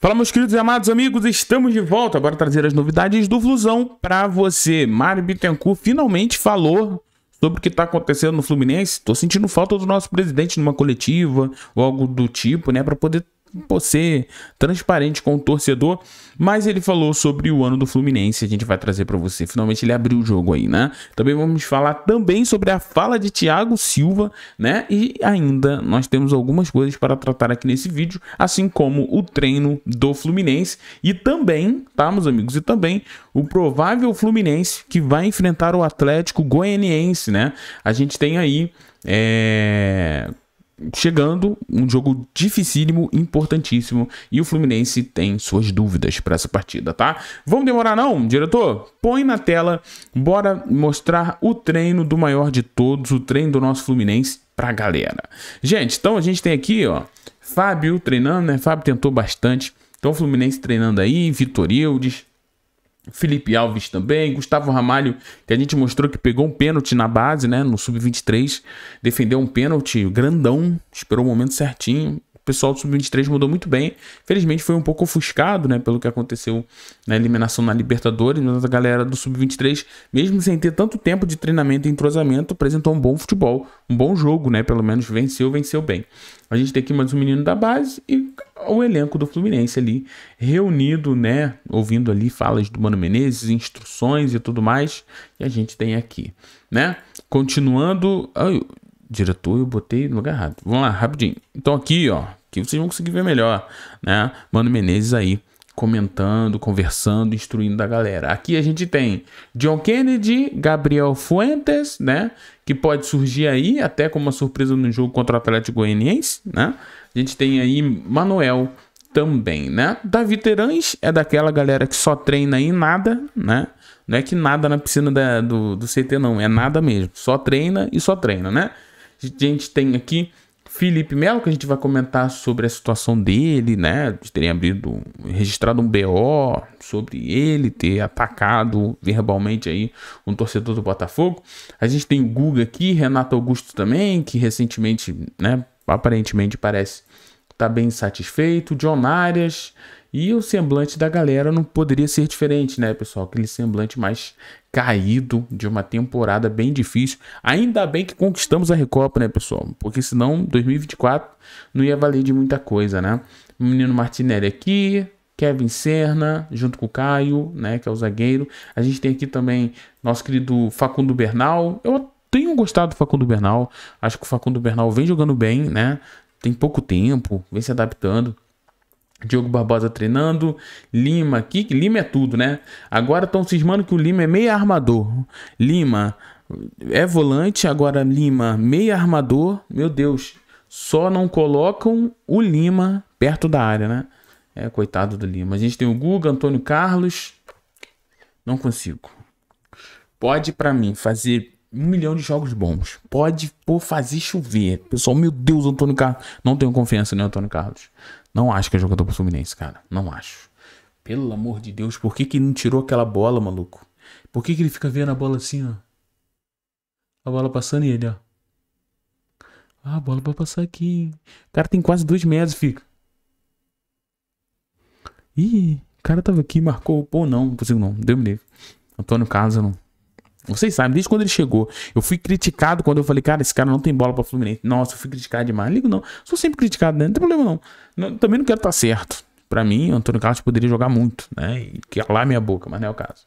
Fala, meus queridos e amados amigos, estamos de volta. Agora trazer as novidades do Flusão para você. Mário Bittencourt finalmente falou sobre o que está acontecendo no Fluminense. Estou sentindo falta do nosso presidente numa coletiva ou algo do tipo, né, para poder ser transparente com o torcedor, mas ele falou sobre o ano do Fluminense, a gente vai trazer para você. Finalmente ele abriu o jogo aí, né? Também vamos falar também sobre a fala de Thiago Silva, né? E ainda nós temos algumas coisas para tratar aqui nesse vídeo, assim como o treino do Fluminense e também, tá, meus amigos, e também o provável Fluminense que vai enfrentar o Atlético Goianiense, né? A gente tem aí é, chegando, um jogo dificílimo, importantíssimo, e o Fluminense tem suas dúvidas para essa partida, tá? Vamos demorar não, diretor? Põe na tela, bora mostrar o treino do maior de todos, o treino do nosso Fluminense pra galera. Gente, então a gente tem aqui, ó, Fábio treinando, né? Fábio tentou bastante. Então o Fluminense treinando aí, Vitor Hildes, Felipe Alves também, Gustavo Ramalho, que a gente mostrou que pegou um pênalti na base, né, no sub-23, defendeu um pênalti grandão, esperou o momento certinho pessoal do Sub-23 mudou muito bem. Felizmente foi um pouco ofuscado, né, pelo que aconteceu na eliminação na Libertadores, mas a galera do Sub-23, mesmo sem ter tanto tempo de treinamento e entrosamento, apresentou um bom futebol, um bom jogo, né, pelo menos venceu, venceu bem. A gente tem aqui mais um menino da base e o elenco do Fluminense ali reunido, né, ouvindo ali falas do Mano Menezes, instruções e tudo mais, e a gente tem aqui, né? Continuando, diretor, eu botei no lugar errado. Vamos lá, rapidinho. Então aqui, ó, que vocês vão conseguir ver melhor, né? Mano Menezes aí comentando, conversando, instruindo a galera. Aqui a gente tem John Kennedy, Gabriel Fuentes, né? Que pode surgir aí até como uma surpresa no jogo contra o Atlético Goianiense, né? A gente tem aí Manuel também, né? Davi Terães é daquela galera que só treina e nada, né? Não é que nada na piscina da, do, do CT, não. É nada mesmo. Só treina e só treina, né? A gente tem aqui Felipe Melo, que a gente vai comentar sobre a situação dele, né? De terem abrido, registrado um BO sobre ele ter atacado verbalmente aí um torcedor do Botafogo. A gente tem o Guga aqui, Renato Augusto também, que recentemente, né? Aparentemente parece tá bem satisfeito. John Arias, e o semblante da galera não poderia ser diferente, né, pessoal? Aquele semblante mais caído de uma temporada bem difícil. Ainda bem que conquistamos a Recopa, né, pessoal? Porque senão 2024 não ia valer de muita coisa, né? O menino Martinelli aqui, Kevin Serna, junto com o Caio, né, que é o zagueiro. A gente tem aqui também nosso querido Facundo Bernal. Eu tenho gostado do Facundo Bernal. Acho que o Facundo Bernal vem jogando bem, né? Tem pouco tempo, vem se adaptando. Diogo Barbosa treinando, Lima aqui, que Lima é tudo, né? Agora estão cismando que o Lima é meio armador. Lima é volante, agora Lima meio armador. Meu Deus, só não colocam o Lima perto da área, né? É, coitado do Lima. A gente tem o Guga, Antônio Carlos. Não consigo. Pode para mim fazer um milhão de jogos bons. Pode pô, fazer chover. Pessoal, meu Deus, Antônio Carlos. Não tenho confiança no né, Antônio Carlos. Não acho que é jogador pro Fluminense, cara. Não acho. Pelo amor de Deus, por que, que não tirou aquela bola, maluco? Por que, que ele fica vendo a bola assim, ó? A bola passando e ele, ó. Ah, a bola vai passar aqui. O cara tem quase dois metros, fica. Ih, o cara tava aqui, marcou. Pô, não, não consigo não. Deu me livre. Antônio Casa, não. Vocês sabem, desde quando ele chegou, eu fui criticado quando eu falei, cara, esse cara não tem bola para Fluminense. Nossa, eu fui criticado demais. Ligo não, sou sempre criticado, né? Não tem problema não. não também não quero estar tá certo. Para mim, Antônio Carlos poderia jogar muito, né? E calar é minha boca, mas não é o caso.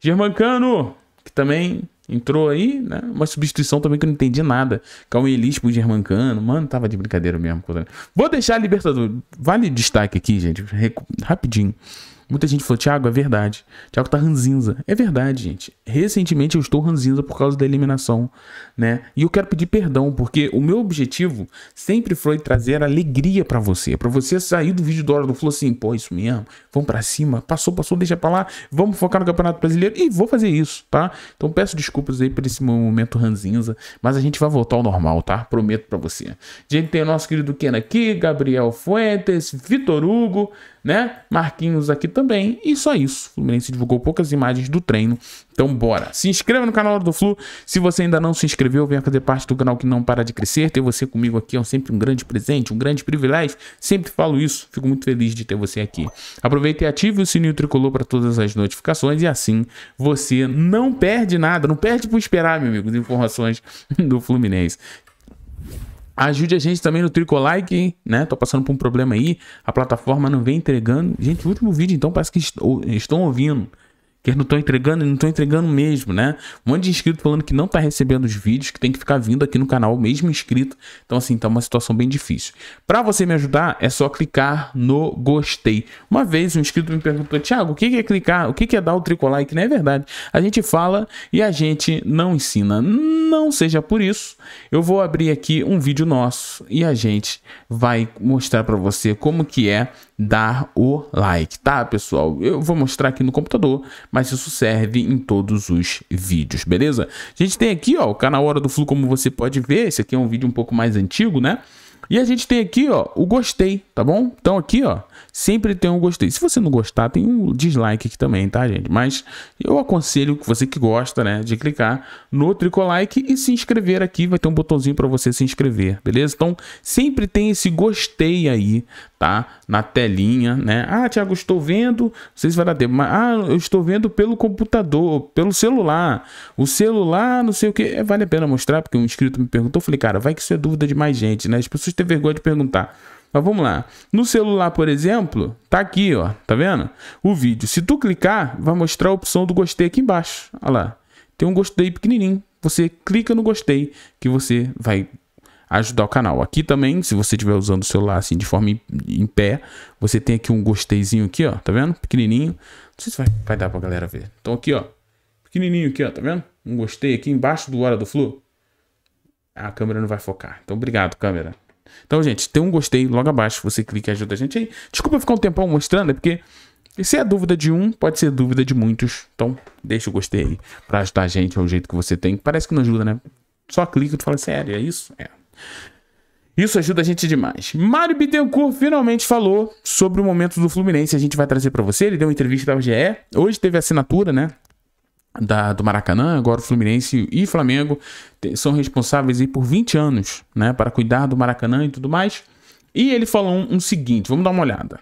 Germancano, que também entrou aí, né? Uma substituição também que eu não entendi nada. Calma Elis pro Germancano. Mano, tava de brincadeira mesmo. Vou deixar a Libertadores. Vale destaque aqui, gente, rapidinho. Muita gente falou, Thiago, é verdade. Thiago tá ranzinza. É verdade, gente. Recentemente eu estou ranzinza por causa da eliminação, né? E eu quero pedir perdão, porque o meu objetivo sempre foi trazer alegria para você. para você sair do vídeo do Hora do Flow assim, pô, isso mesmo. Vamos para cima. Passou, passou, deixa pra lá. Vamos focar no Campeonato Brasileiro. E vou fazer isso, tá? Então peço desculpas aí por esse momento ranzinza. Mas a gente vai voltar ao normal, tá? Prometo para você. A gente tem o nosso querido Ken aqui, Gabriel Fuentes, Vitor Hugo né? Marquinhos aqui também. E só isso. O Fluminense divulgou poucas imagens do treino. Então bora. Se inscreva no canal do Flu. Se você ainda não se inscreveu, venha fazer parte do canal que não para de crescer. Ter você comigo aqui é sempre um grande presente, um grande privilégio. Sempre falo isso. Fico muito feliz de ter você aqui. Aproveite e ative o sininho tricolor para todas as notificações e assim você não perde nada, não perde por esperar, meu amigo, as informações do Fluminense. Ajude a gente também no Tricolike, né? Tô passando por um problema aí. A plataforma não vem entregando. Gente, último vídeo, então, parece que estou, estão ouvindo que não estão entregando e não estão entregando mesmo, né? Um monte de inscrito falando que não está recebendo os vídeos, que tem que ficar vindo aqui no canal, mesmo inscrito. Então, assim, tá uma situação bem difícil. Para você me ajudar, é só clicar no gostei. Uma vez um inscrito me perguntou, Thiago, o que é clicar? O que é dar o tricolar? Que não né? é verdade. A gente fala e a gente não ensina. Não seja por isso. Eu vou abrir aqui um vídeo nosso e a gente vai mostrar para você como que é dar o like, tá, pessoal? Eu vou mostrar aqui no computador mas isso serve em todos os vídeos, beleza? A gente tem aqui, ó, o canal Hora do Flu, como você pode ver, esse aqui é um vídeo um pouco mais antigo, né? E a gente tem aqui, ó, o gostei, tá bom? Então aqui, ó, Sempre tem um gostei. Se você não gostar, tem um dislike aqui também, tá, gente? Mas eu aconselho você que gosta, né, de clicar no Tricolike e se inscrever aqui. Vai ter um botãozinho para você se inscrever, beleza? Então, sempre tem esse gostei aí, tá? Na telinha, né? Ah, Thiago, estou vendo. Não sei se vai dar tempo, mas ah, eu estou vendo pelo computador, pelo celular. O celular, não sei o que. É, vale a pena mostrar, porque um inscrito me perguntou. Eu falei, cara, vai que isso é dúvida de mais gente, né? As pessoas têm vergonha de perguntar. Mas vamos lá. No celular, por exemplo, tá aqui, ó, tá vendo? O vídeo. Se tu clicar, vai mostrar a opção do gostei aqui embaixo. Olha lá. Tem um gostei pequenininho. Você clica no gostei que você vai ajudar o canal. Aqui também, se você estiver usando o celular assim de forma em pé, você tem aqui um gosteizinho aqui, ó, tá vendo? Pequenininho. Não sei se vai, vai dar pra galera ver. Então aqui, ó, pequenininho aqui, ó, tá vendo? Um gostei aqui embaixo do Hora do Flu. A câmera não vai focar. Então obrigado, câmera. Então, gente, tem um gostei logo abaixo, você clica e ajuda a gente aí. Desculpa ficar um tempão mostrando, é porque se é a dúvida de um, pode ser dúvida de muitos. Então, deixa o gostei aí pra ajudar a gente, é o jeito que você tem. Parece que não ajuda, né? Só clica e fala, sério, é isso? É. Isso ajuda a gente demais. Mário Bittencourt finalmente falou sobre o momento do Fluminense. A gente vai trazer para você. Ele deu uma entrevista da UGE. Hoje teve assinatura, né? da, do Maracanã, agora o Fluminense e Flamengo são responsáveis aí por 20 anos né, para cuidar do Maracanã e tudo mais. E ele falou um, um seguinte, vamos dar uma olhada.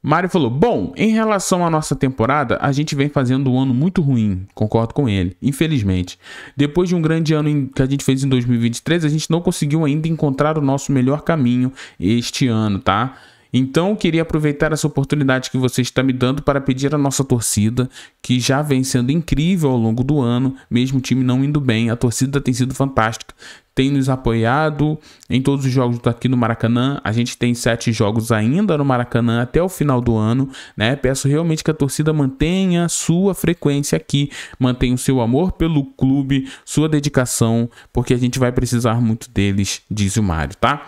Mário falou: Bom, em relação à nossa temporada, a gente vem fazendo um ano muito ruim, concordo com ele, infelizmente. Depois de um grande ano que a gente fez em 2023, a gente não conseguiu ainda encontrar o nosso melhor caminho este ano, tá? Então, queria aproveitar essa oportunidade que você está me dando para pedir à nossa torcida, que já vem sendo incrível ao longo do ano, mesmo o time não indo bem, a torcida tem sido fantástica, tem nos apoiado em todos os jogos aqui no Maracanã. A gente tem sete jogos ainda no Maracanã até o final do ano, né? Peço realmente que a torcida mantenha sua frequência aqui, mantenha o seu amor pelo clube, sua dedicação, porque a gente vai precisar muito deles, diz o Mário, tá?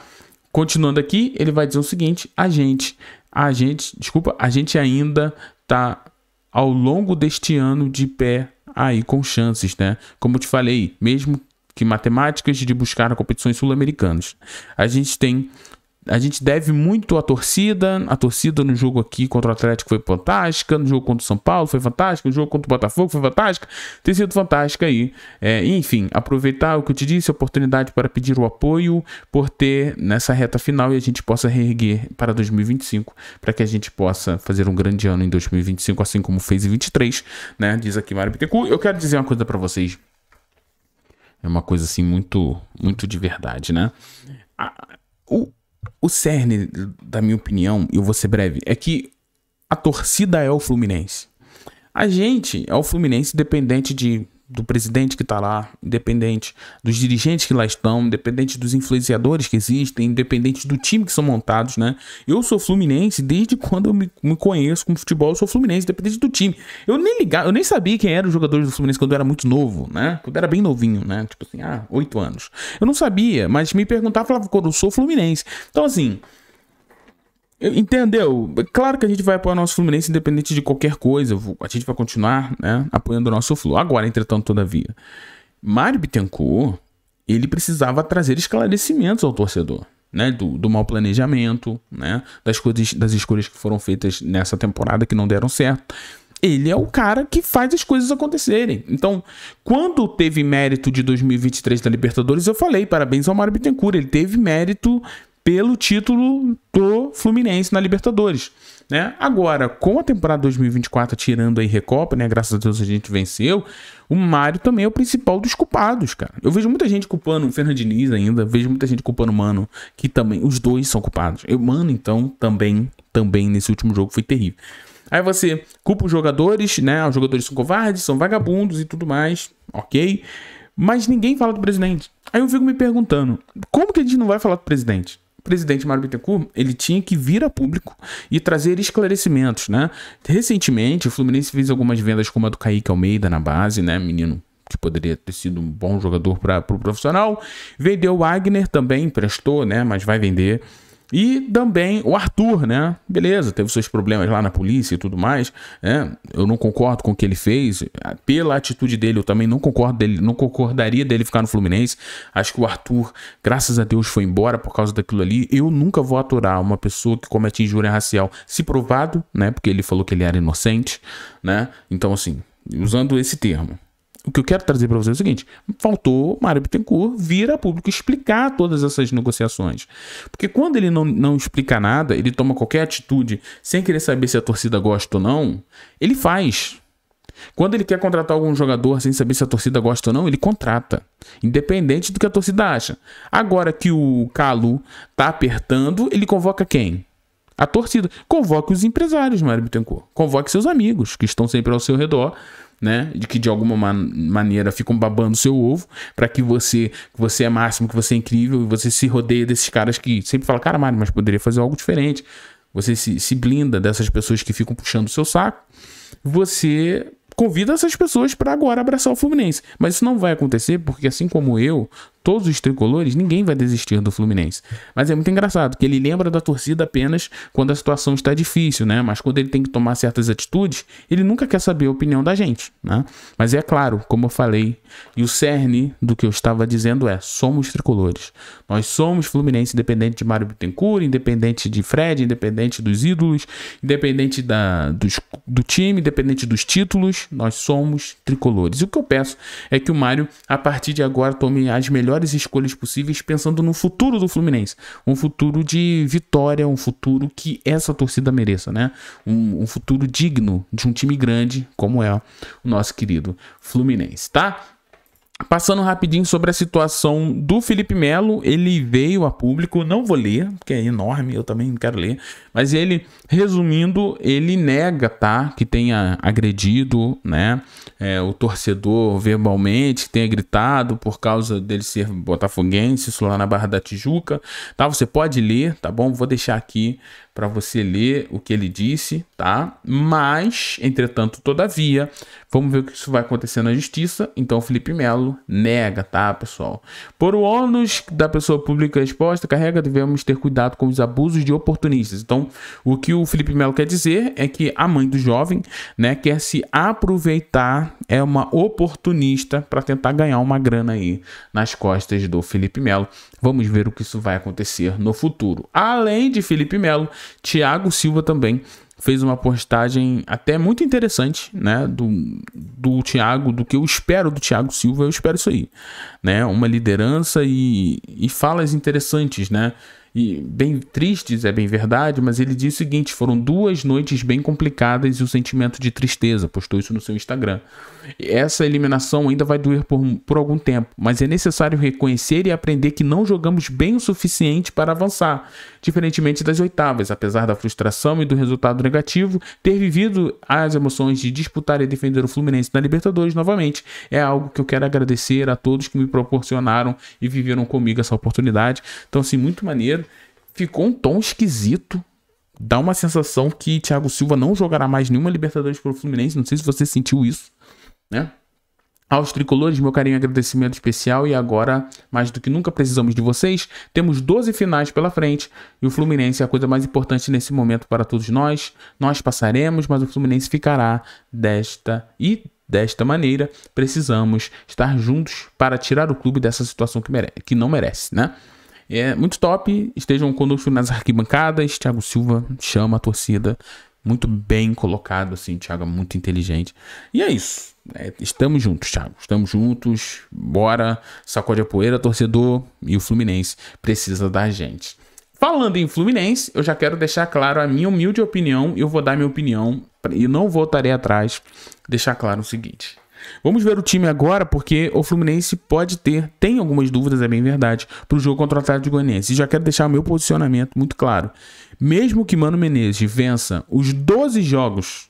Continuando aqui, ele vai dizer o seguinte: a gente, a gente, desculpa, a gente ainda está ao longo deste ano de pé aí com chances, né? Como eu te falei, mesmo que matemáticas de buscar competições sul-americanas, a gente tem a gente deve muito à torcida. A torcida no jogo aqui contra o Atlético foi fantástica. No jogo contra o São Paulo foi fantástica. No jogo contra o Botafogo foi fantástica. Tem sido fantástica aí. É, enfim, aproveitar o que eu te disse, a oportunidade para pedir o apoio por ter nessa reta final e a gente possa reerguer para 2025, para que a gente possa fazer um grande ano em 2025, assim como fez em 23, né? Diz aqui Mário Pitecu. Eu quero dizer uma coisa para vocês. É uma coisa assim muito, muito de verdade, né? A, o, o cerne, da minha opinião, e eu vou ser breve, é que a torcida é o Fluminense. A gente é o Fluminense dependente de do presidente que está lá, independente dos dirigentes que lá estão, independente dos influenciadores que existem, independente do time que são montados, né? Eu sou fluminense desde quando eu me, me conheço com futebol, eu sou fluminense, independente do time. Eu nem ligava, eu nem sabia quem eram os jogadores do Fluminense quando eu era muito novo, né? Quando eu era bem novinho, né? Tipo assim, ah, oito anos. Eu não sabia, mas me perguntava, falava, eu sou fluminense. Então assim, Entendeu? Claro que a gente vai apoiar o nosso Fluminense independente de qualquer coisa. A gente vai continuar né, apoiando o nosso Flu. Agora, entretanto, todavia, Mário Bittencourt, ele precisava trazer esclarecimentos ao torcedor. Né, do, do mau planejamento, né, das, coisas, das escolhas que foram feitas nessa temporada que não deram certo. Ele é o cara que faz as coisas acontecerem. Então, quando teve mérito de 2023 da Libertadores, eu falei parabéns ao Mário Bittencourt. Ele teve mérito pelo título do Fluminense na Libertadores. Né? Agora, com a temporada 2024 tirando aí Recopa, né? Graças a Deus a gente venceu. O Mário também é o principal dos culpados, cara. Eu vejo muita gente culpando o Fernandiniz ainda, vejo muita gente culpando o Mano, que também os dois são culpados. O Mano então também, também nesse último jogo foi terrível. Aí você culpa os jogadores, né? Os jogadores são covardes, são vagabundos e tudo mais, ok? Mas ninguém fala do presidente. Aí eu fico me perguntando, como que a gente não vai falar do presidente? presidente Mário Bittencourt ele tinha que vir a público e trazer esclarecimentos, né? Recentemente, o Fluminense fez algumas vendas como a do Kaique Almeida na base, né? Menino que poderia ter sido um bom jogador para o pro profissional. Vendeu o Wagner também, emprestou, né? Mas vai vender. E também o Arthur, né? Beleza, teve seus problemas lá na polícia e tudo mais. Né? Eu não concordo com o que ele fez. Pela atitude dele, eu também não concordo dele, não concordaria dele ficar no Fluminense. Acho que o Arthur, graças a Deus, foi embora por causa daquilo ali. Eu nunca vou aturar uma pessoa que comete injúria racial, se provado, né? Porque ele falou que ele era inocente, né? Então, assim, usando esse termo o que eu quero trazer para vocês é o seguinte: faltou Mário Bittencourt vir a público explicar todas essas negociações. Porque quando ele não, não explica nada, ele toma qualquer atitude sem querer saber se a torcida gosta ou não, ele faz. Quando ele quer contratar algum jogador sem saber se a torcida gosta ou não, ele contrata, independente do que a torcida acha. Agora que o Calu tá apertando, ele convoca quem? A torcida. Convoque os empresários, Mário Bittencourt. Convoque seus amigos que estão sempre ao seu redor né? De que de alguma man maneira ficam babando seu ovo para que você, que você é máximo, que você é incrível e você se rodeia desses caras que sempre fala, cara, Mário, mas poderia fazer algo diferente. Você se, se blinda dessas pessoas que ficam puxando o seu saco. Você convida essas pessoas para agora abraçar o Fluminense. Mas isso não vai acontecer porque, assim como eu, todos os tricolores, ninguém vai desistir do Fluminense. Mas é muito engraçado que ele lembra da torcida apenas quando a situação está difícil, né? Mas quando ele tem que tomar certas atitudes, ele nunca quer saber a opinião da gente, né? Mas é claro, como eu falei, e o cerne do que eu estava dizendo é: somos tricolores. Nós somos Fluminense, independente de Mário Bittencourt, independente de Fred, independente dos ídolos, independente da, dos, do time, independente dos títulos, nós somos tricolores. E o que eu peço é que o Mário, a partir de agora, tome as melhores melhores escolhas possíveis pensando no futuro do Fluminense. Um futuro de vitória, um futuro que essa torcida mereça, né? Um, um futuro digno de um time grande como é o nosso querido Fluminense, tá? Passando rapidinho sobre a situação do Felipe Melo, ele veio a público, não vou ler, porque é enorme, eu também não quero ler, mas ele, resumindo, ele nega, tá, que tenha agredido, né, é, o torcedor verbalmente, que tenha gritado por causa dele ser botafoguense, isso lá na Barra da Tijuca, tá, você pode ler, tá bom? Vou deixar aqui para você ler o que ele disse, tá? Mas, entretanto, todavia, vamos ver o que isso vai acontecer na justiça. Então, Felipe Melo nega, tá, pessoal? Por o ônus da pessoa pública exposta, carrega, devemos ter cuidado com os abusos de oportunistas. Então, o que o Felipe Melo quer dizer é que a mãe do jovem, né, quer se aproveitar é uma oportunista para tentar ganhar uma grana aí nas costas do Felipe Melo. Vamos ver o que isso vai acontecer no futuro. Além de Felipe Melo, Thiago Silva também fez uma postagem até muito interessante, né, do, do Thiago, do que eu espero do Thiago Silva, eu espero isso aí, né, uma liderança e, e falas interessantes, né, e bem tristes, é bem verdade, mas ele diz o seguinte: foram duas noites bem complicadas e o sentimento de tristeza. Postou isso no seu Instagram. Essa eliminação ainda vai doer por, por algum tempo, mas é necessário reconhecer e aprender que não jogamos bem o suficiente para avançar, diferentemente das oitavas. Apesar da frustração e do resultado negativo, ter vivido as emoções de disputar e defender o Fluminense na Libertadores novamente é algo que eu quero agradecer a todos que me proporcionaram e viveram comigo essa oportunidade. Então, assim, muito maneiro ficou um tom esquisito. Dá uma sensação que Thiago Silva não jogará mais nenhuma Libertadores pelo Fluminense. Não sei se você sentiu isso, né? Aos tricolores, meu carinho e agradecimento especial. E agora, mais do que nunca, precisamos de vocês. Temos 12 finais pela frente e o Fluminense é a coisa mais importante nesse momento para todos nós. Nós passaremos, mas o Fluminense ficará desta e desta maneira. Precisamos estar juntos para tirar o clube dessa situação que, merece, que não merece, né? É muito top. Estejam conosco nas arquibancadas. Thiago Silva chama a torcida. Muito bem colocado, assim. Thiago é muito inteligente. E é isso. É, estamos juntos, Thiago. Estamos juntos. Bora. Sacode a poeira, torcedor. E o Fluminense precisa da gente. Falando em Fluminense, eu já quero deixar claro a minha humilde opinião. Eu vou dar minha opinião e não voltarei atrás. Deixar claro o seguinte. Vamos ver o time agora, porque o Fluminense pode ter, tem algumas dúvidas, é bem verdade, para o jogo contra o Atlético Goianiense. E já quero deixar o meu posicionamento muito claro. Mesmo que Mano Menezes vença os 12 jogos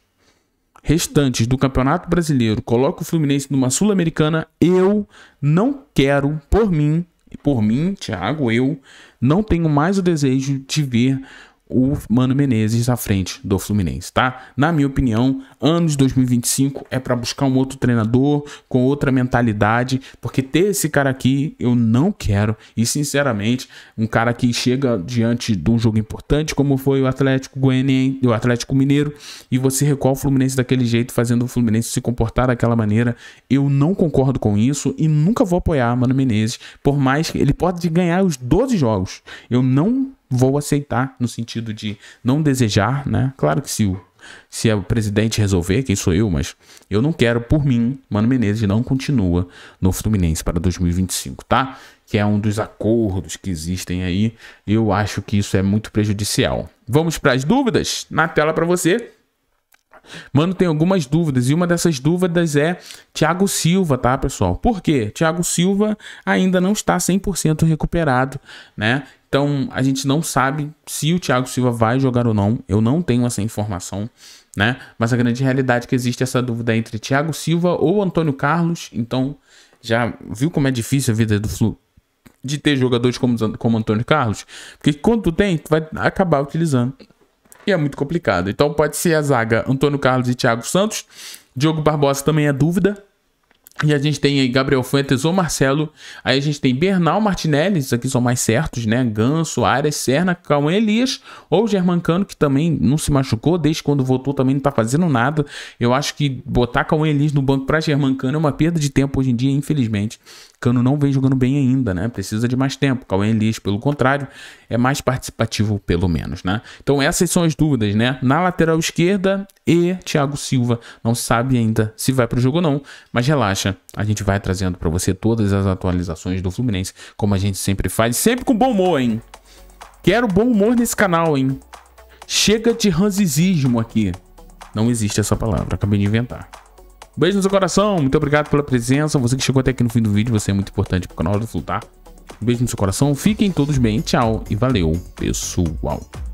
restantes do Campeonato Brasileiro, coloque o Fluminense numa Sul-Americana, eu não quero, por mim, por mim, Thiago, eu não tenho mais o desejo de ver o Mano Menezes à frente do Fluminense, tá? Na minha opinião, ano de 2025 é para buscar um outro treinador com outra mentalidade, porque ter esse cara aqui eu não quero. E sinceramente, um cara que chega diante de um jogo importante como foi o Atlético Goianiense, o Atlético Mineiro, e você recolhe o Fluminense daquele jeito, fazendo o Fluminense se comportar daquela maneira, eu não concordo com isso e nunca vou apoiar Mano Menezes, por mais que ele pode ganhar os 12 jogos. Eu não vou aceitar no sentido de não desejar, né? Claro que se o se é o presidente resolver, quem sou eu, mas eu não quero por mim, Mano Menezes não continua no Fluminense para 2025, tá? Que é um dos acordos que existem aí. Eu acho que isso é muito prejudicial. Vamos para as dúvidas na tela para você. Mano, tem algumas dúvidas e uma dessas dúvidas é Thiago Silva, tá, pessoal? Por quê? Thiago Silva ainda não está 100% recuperado, né? Então, a gente não sabe se o Thiago Silva vai jogar ou não. Eu não tenho essa informação, né? Mas a grande realidade é que existe essa dúvida entre Thiago Silva ou Antônio Carlos. Então, já viu como é difícil a vida do Flu de ter jogadores como, como Antônio Carlos? Porque quando tu tem, tu vai acabar utilizando. E é muito complicado. Então, pode ser a zaga Antônio Carlos e Thiago Santos. Diogo Barbosa também é dúvida, e a gente tem aí Gabriel Fuentes ou Marcelo. Aí a gente tem Bernal Martinelli, esses aqui são mais certos, né? Ganso, Ares, Serna, Cauê Elias ou Germancano, que também não se machucou, desde quando voltou também não tá fazendo nada. Eu acho que botar Cauê Elias no banco para Germancano é uma perda de tempo hoje em dia, infelizmente. Cano não vem jogando bem ainda, né? Precisa de mais tempo. Cauê Elias, pelo contrário, é mais participativo, pelo menos, né? Então essas são as dúvidas, né? Na lateral esquerda e Thiago Silva. Não sabe ainda se vai para o jogo ou não, mas relaxa. A gente vai trazendo para você todas as atualizações do Fluminense, como a gente sempre faz, sempre com bom humor, hein? Quero bom humor nesse canal, hein? Chega de ranzizismo aqui. Não existe essa palavra, acabei de inventar. Beijo no seu coração. Muito obrigado pela presença. Você que chegou até aqui no fim do vídeo, você é muito importante pro canal do Flutar. Tá? Beijo no seu coração. Fiquem todos bem. Tchau e valeu, pessoal.